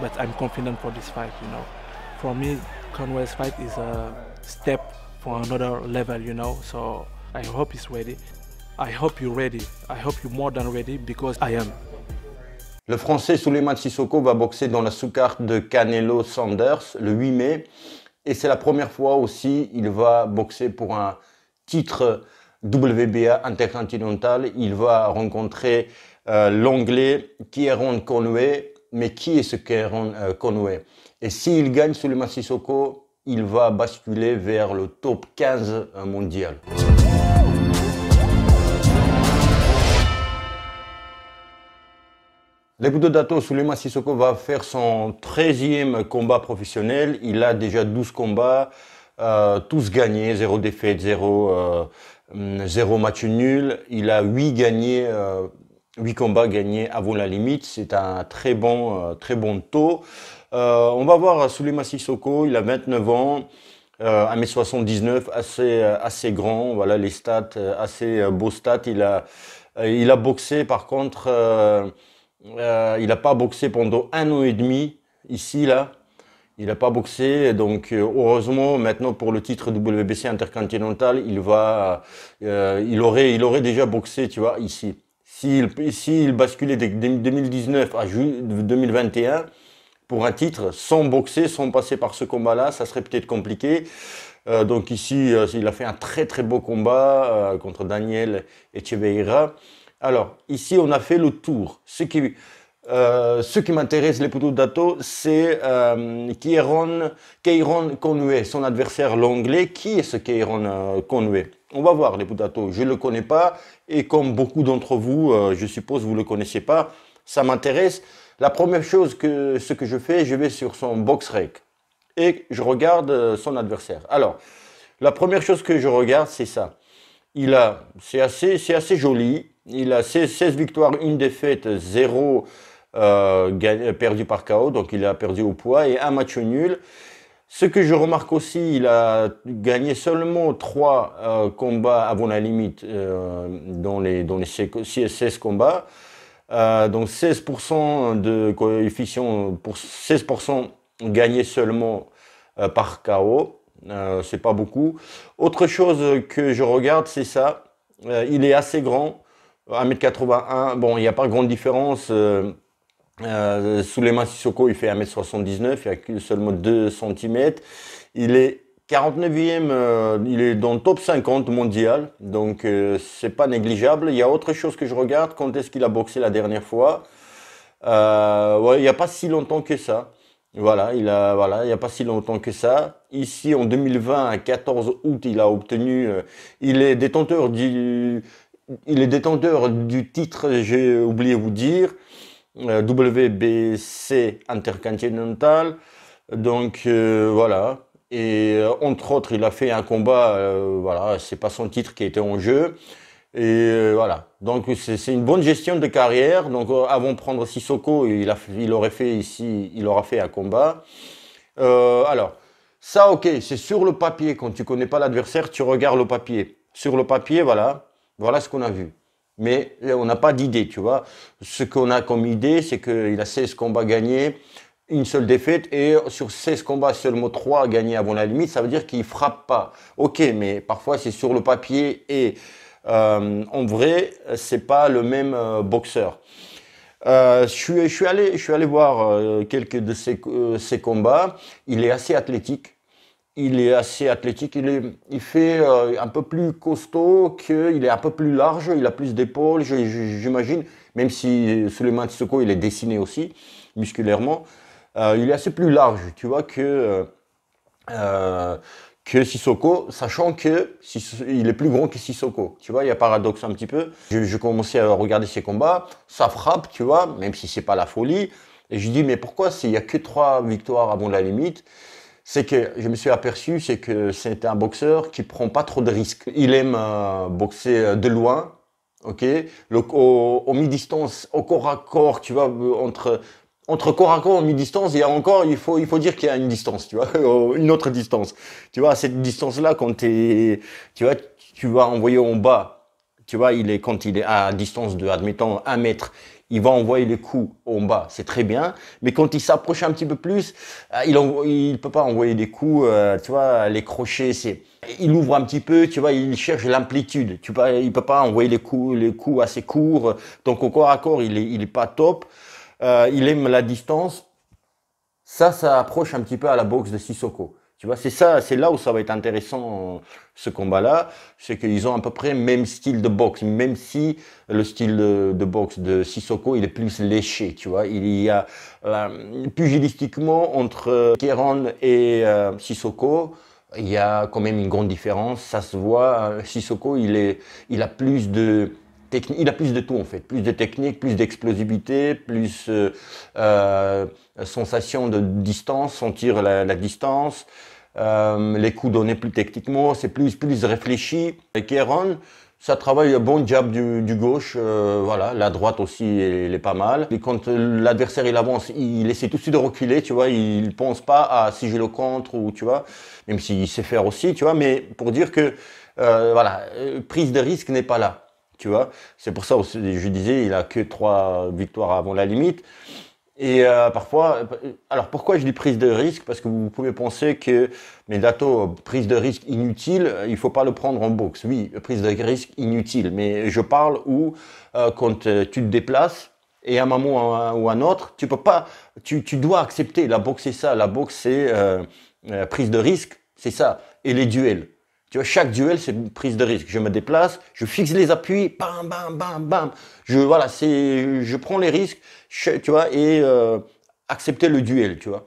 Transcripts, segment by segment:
but I'm confident for this fight. You know, for me, Conway's fight is a step for another level. You know, so I hope he's ready. I hope you're ready. I hope you're more than ready because I am. Le Français Suleiman Sissoko va boxer dans la sous-carte de Canelo Sanders le 8 mai. Et c'est la première fois aussi, qu'il va boxer pour un titre WBA intercontinental. Il va rencontrer euh, l'anglais Kieran Conway mais qui est ce Kéron euh, Conway Et s'il gagne sur le il va basculer vers le top 15 euh, mondial. de Dato Suleiman Sissoko va faire son 13e combat professionnel. Il a déjà 12 combats, euh, tous gagnés, 0 défaite, 0, match nul. Il a 8 gagnés 8 combats gagnés avant la limite, c'est un très bon, euh, très bon taux. Euh, on va voir Souleyma Sissoko, il a 29 ans, euh, 1m79, assez, euh, assez grand, voilà les stats, assez beaux stats. Il a, il a boxé par contre, il n'a pas boxé pendant un an et demi, ici là. Il n'a pas boxé, donc heureusement maintenant pour le titre WBC intercontinental, il va, il aurait, il aurait déjà boxé, tu vois, ici s'il basculait de 2019 à 2021 pour un titre sans boxer, sans passer par ce combat-là, ça serait peut-être compliqué. Euh, donc ici, euh, il a fait un très très beau combat euh, contre Daniel Echeveira. Alors, ici, on a fait le tour. Ce qui euh, ce qui m'intéresse les plus d'Ato, c'est euh, Kieron, son adversaire l'anglais. Qui est ce Kieron Konwe euh, On va voir les d'Ato. Je ne le connais pas et comme beaucoup d'entre vous, euh, je suppose, vous ne le connaissez pas. Ça m'intéresse. La première chose que ce que je fais, je vais sur son BoxRec et je regarde son adversaire. Alors, la première chose que je regarde, c'est ça. Il a, c'est assez, assez joli. Il a 16, 16 victoires, une défaite, 0 euh, euh, perdu par KO, donc il a perdu au poids, et un match nul. Ce que je remarque aussi, il a gagné seulement 3 euh, combats avant la limite dans, les, dans les 16 combats. donc 16% de coefficient, pour 16% gagné seulement par KO. c'est pas beaucoup. Autre chose que je regarde, c'est ça. il est assez grand, 1m81. Bon, il n'y a pas grande différence euh, sous les Sissoko, il fait 1m79, il a seulement 2 cm. Il est 49e, euh, il est dans le top 50 mondial, donc euh, c'est pas négligeable. Il y a autre chose que je regarde, quand est-ce qu'il a boxé la dernière fois Il n'y a pas si longtemps que ça. Voilà, il a, voilà, il n'y a pas si longtemps que ça. Ici, en 2020, à 14 août, il a obtenu, il est détenteur du, il est détenteur du titre, j'ai oublié de vous dire, euh, WBC intercontinental. Donc euh, voilà. Et euh, entre autres, il a fait un combat, voilà, c'est pas son titre qui était en jeu. Et voilà. Donc c'est une bonne gestion de carrière. Donc avant de prendre Sissoko, il, a, il aurait fait ici, il aura fait un combat. alors, ça ok, c'est sur le papier. Quand tu connais pas l'adversaire, tu regardes le papier. Sur le papier, voilà, voilà ce qu'on a vu. Mais on n'a pas d'idée, tu vois. Ce qu'on a comme idée, c'est qu'il a 16 combats gagnés, une seule défaite, et sur 16 combats, seulement 3 gagnés avant la limite, ça veut dire qu'il frappe pas. Ok, mais parfois c'est sur le papier, et euh, en vrai, c'est pas le même euh, boxeur. Euh, je, suis, je, suis allé, je suis allé voir quelques de ces ses combats. Il est assez athlétique il est assez athlétique, il, il fait euh, un peu plus costaud, que, il est un peu plus large, il a plus d'épaules, j'imagine, même si de Sissoko, il est dessiné aussi, musculairement, euh, il est assez plus large, tu vois, que, euh, que Sissoko, sachant que il est plus grand que Sissoko, tu vois, il y a paradoxe un petit peu. Je, je commençais à regarder ses combats, ça frappe, tu vois, même si c'est pas la folie, et je dis, mais pourquoi s'il y a que trois victoires avant la limite c'est que je me suis aperçu, c'est que c'est un boxeur qui prend pas trop de risques. Il aime euh, boxer euh, de loin, ok. Le, au, mi-distance, au corps à corps, tu vois, euh, entre entre corps à corps, mi-distance, il y a encore, il faut, il faut dire qu'il y a une distance, tu vois, une autre distance. Tu vois, cette distance-là, quand tu vois, tu vas envoyer en bas, tu vois, il est, quand il est à distance de, admettons, un mètre, il va envoyer les coups en bas, c'est très bien. Mais quand il s'approche un petit peu plus, euh, il ne peut pas envoyer des coups, euh, tu vois, les crochets, c'est, il ouvre un petit peu, tu vois, il cherche l'amplitude. Tu vois, il peut pas envoyer les coups, les assez courts. Donc au corps à corps, il est, pas top. Euh, il aime la distance. Ça, ça approche un petit peu à la boxe de Sissoko. Tu vois, c'est ça, c'est là où ça va être intéressant ce combat-là, c'est qu'ils ont à peu près même style de boxe, même si le style de, boxe de Sissoko il est plus léché, tu vois, il y a euh, pugilistiquement entre euh, Kéron et euh, Sissoko, il y a quand même une grande différence, ça se voit. Sissoko il est, il a plus de il a plus de tout en fait, plus de technique, plus d'explosivité, plus euh, euh, sensation de distance, sentir la, la distance, euh, les coups donnés plus techniquement, c'est plus plus réfléchi. Avec ça travaille un bon job du, gauche, voilà, la droite aussi elle, est pas mal. Et quand l'adversaire il avance, il essaie tout de suite de reculer, tu vois, il pense pas à si j'ai le contre ou tu vois, même s'il sait faire aussi, tu vois, mais pour dire que voilà, prise de risque n'est pas là. Tu vois C'est pour ça, aussi, je disais, il a que trois victoires avant la limite. Et euh, parfois, alors pourquoi je dis prise de risque Parce que vous pouvez penser que, mais Dato, prise de risque inutile, il faut pas le prendre en boxe. Oui, prise de risque inutile, mais je parle où, euh, quand euh, tu te déplaces, et à un moment ou à un autre, tu peux pas, tu, dois accepter. La boxe, c'est ça. La boxe, c'est prise de risque, c'est ça. Et les duels. Tu vois, chaque duel, c'est une prise de risque. Je me déplace, je fixe les appuis, bam, bam, bam, bam. Je, voilà, c'est, je prends les risques, tu vois, et euh, accepter le duel, tu vois.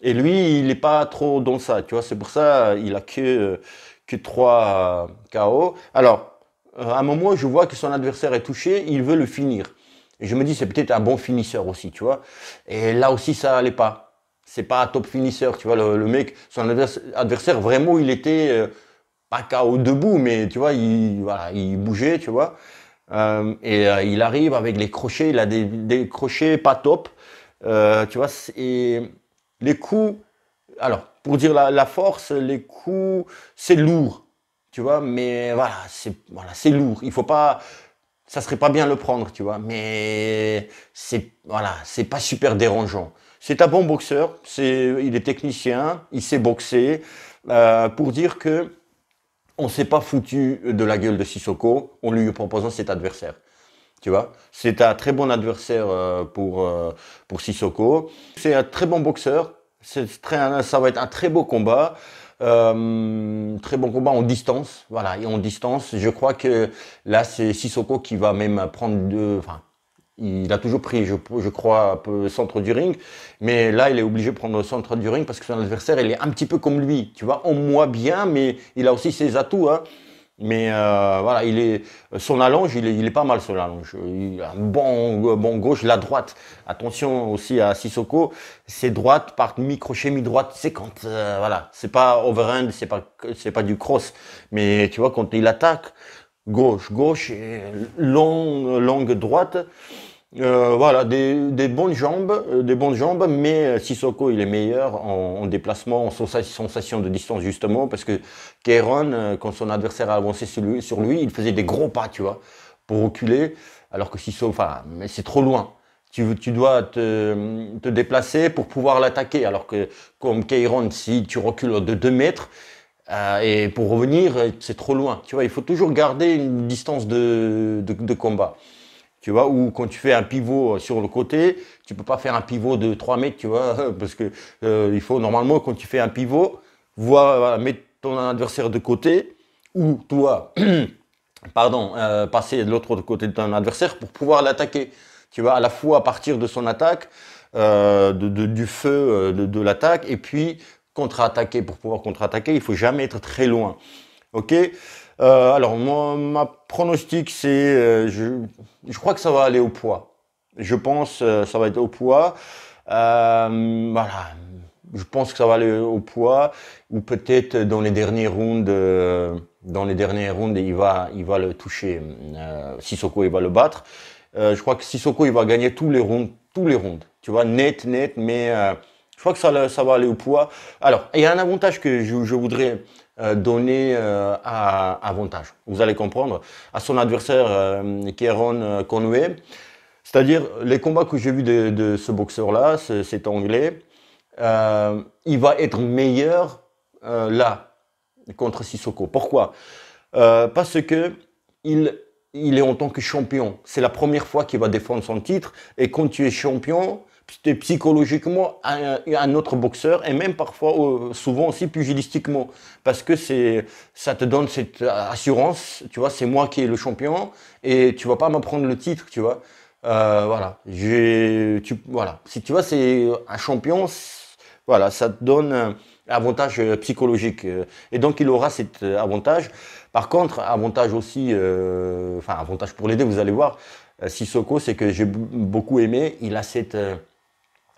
Et lui, il n'est pas trop dans ça, tu vois. C'est pour ça, il a que, que 3 KO. Alors, à un moment, je vois que son adversaire est touché, il veut le finir. Et je me dis, c'est peut-être un bon finisseur aussi, tu vois. Et là aussi, ça allait pas. C'est pas un top finisseur, tu vois. le mec, son adversaire, vraiment, il était euh, pas KO debout, mais tu vois, il, voilà, il bougeait, tu vois. Euh, et euh, il arrive avec les crochets, il a des, crochets pas top, euh, tu vois. Et les coups, alors pour dire la, la force, les coups, c'est lourd, tu vois. Mais voilà, c'est voilà, c'est lourd. Il faut pas, ça serait pas bien le prendre, tu vois. Mais c'est voilà, c'est pas super dérangeant. C'est un bon boxeur, c'est, il est technicien, il sait boxer. pour dire que on s'est pas foutu de la gueule de Sissoko en lui proposant cet adversaire. Tu vois, c'est un très bon adversaire euh, pour euh, pour Sissoko. C'est un très bon boxeur. C'est très, ça va être un très beau combat. Euh, très bon combat en distance, voilà, et en distance, je crois que là c'est Sissoko qui va même prendre, deux... Il a toujours pris, je, crois, un peu centre du ring. Mais là, il est obligé de prendre le centre du ring parce que son adversaire, il est un petit peu comme lui. Tu vois, en moi bien, mais il a aussi ses atouts. Hein. Mais euh, voilà, il est, son allonge, il est, pas mal son allonge. Il a un bon, bon gauche, la droite. Attention aussi à Sissoko, ses droites partent mi-crochet, mi-droite. C'est quand, euh, voilà, c'est pas overhand, c'est pas, c'est pas du cross. Mais tu vois, quand il attaque, gauche, gauche, longue droite. Euh, voilà, des, bonnes jambes, euh, des bonnes jambes, mais euh, Sissoko il est meilleur en, déplacement, en sensation de distance justement, parce que Kairon quand son adversaire a avancé sur lui, il faisait des gros pas, tu vois, pour reculer, alors que Sissoko, enfin, mais c'est trop loin. Tu, dois te, déplacer pour pouvoir l'attaquer, alors que comme Kairon si tu recules de 2 mètres, et pour revenir, c'est trop loin. Tu vois, il faut toujours garder une distance de combat ou quand tu fais un pivot euh, sur le côté, tu peux pas faire un pivot de 3 mètres, tu vois, parce que euh, il faut normalement quand tu fais un pivot, voir, mettre ton adversaire de côté, ou toi, pardon, euh, passer de l'autre côté de ton adversaire pour pouvoir l'attaquer. Tu vas à la fois à partir de son attaque, du feu de, de l'attaque, et puis contre-attaquer. Pour pouvoir contre-attaquer, il faut jamais être très loin. Ok euh, Alors, moi, ma pronostic, c'est. Euh, je, crois que ça va aller au poids. Je pense que euh, ça va être au poids. voilà. Je pense que ça va aller au poids. Ou peut-être dans les derniers rounds. dans les dernières rounds, il va, il va le toucher. Sissoko, il va le battre. je crois que Sissoko, il va gagner tous les rounds. Tous les rounds. Tu vois, net, net, mais je crois que ça, va aller au poids. Alors, il y a un avantage que je, voudrais euh, donner euh, à avantage. Vous allez comprendre. À son adversaire, Kieron euh, Conway. C'est-à-dire, les combats que j'ai vus de, ce boxeur-là, cet anglais, il va être meilleur là, contre Sissoko. Pourquoi Parce que il, il est en tant que champion. C'est la première fois qu'il va défendre son titre. Et quand tu es champion, psychologiquement un autre boxeur et même parfois euh, souvent aussi pugilistiquement parce que c'est ça te donne cette assurance tu vois c'est moi qui est le champion et tu vas pas m'apprendre le titre tu vois euh, voilà j'ai tu voilà si tu vois c'est un champion voilà ça te donne un avantage psychologique et donc il aura cet avantage par contre avantage aussi euh, enfin avantage pour l'aider vous allez voir euh, Sissoko c'est que j'ai beaucoup aimé il a cette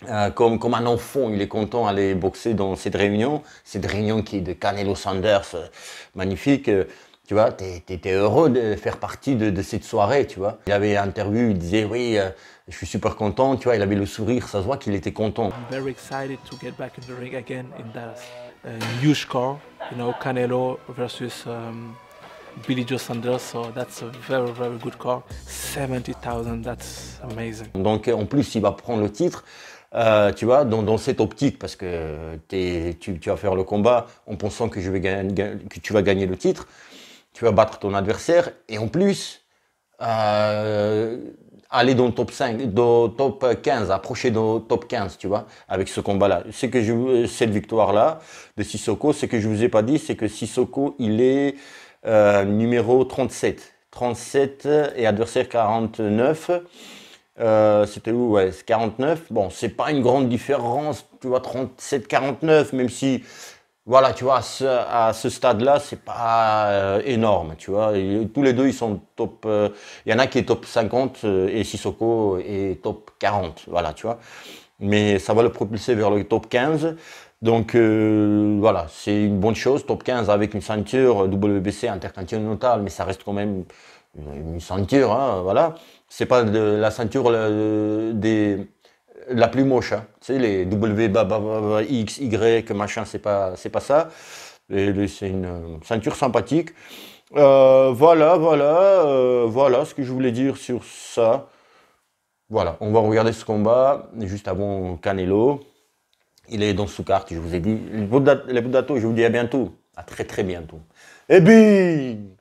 euh, comme, comme, un enfant, il est content d'aller boxer dans cette réunion, cette réunion qui est de Canelo Sanders, euh, magnifique. Euh, tu vois, t'es heureux de faire partie de, de, cette soirée, tu vois. Il avait interview, il disait oui, je suis super content, tu vois. Il avait le sourire, ça se voit qu'il était content. Je very excited to get back in the ring again in that uh, huge car, you know, Canelo versus um, Billy Joe Sanders, so that's a very very good car. 70,000, that's amazing. Donc en plus, il va prendre le titre. Euh, tu vois, dans, cette optique, parce que euh, tu, vas faire le combat en pensant que, je que tu vas gagner le titre, tu vas battre ton adversaire, et en plus, euh, aller dans le top 5, dans le top 15, approcher dans le top 15, tu vois, avec ce combat-là. que cette victoire-là de Sissoko, ce que je vous ai pas dit, c'est que Sissoko, il est numéro 37. 37 et adversaire 49. Euh, c'était où 49. Bon, c'est pas une grande différence, tu vois, 37-49, même si, voilà, tu vois, à ce, stade-là, c'est pas euh, énorme, tu vois. tous les deux, ils sont top. Il euh, y en a qui est top 50 et Sissoko est top 40, voilà, tu vois. Mais ça va le propulser vers le top 15. Donc voilà, c'est une bonne chose, top 15 avec une ceinture WBC intercontinentale, mais ça reste quand même une ceinture, hein, voilà. C'est pas de, la ceinture la, des, la plus moche. Hein. Tu sais, les W, X, Y, machin, c'est pas, c'est pas ça. C'est une ceinture sympathique. Euh, voilà, voilà, euh, voilà ce que je voulais dire sur ça. Voilà, on va regarder ce combat juste avant Canelo. Il est dans sous carte, je vous ai dit. Les Boudato, je vous dis à bientôt. À très très bientôt. Et puis...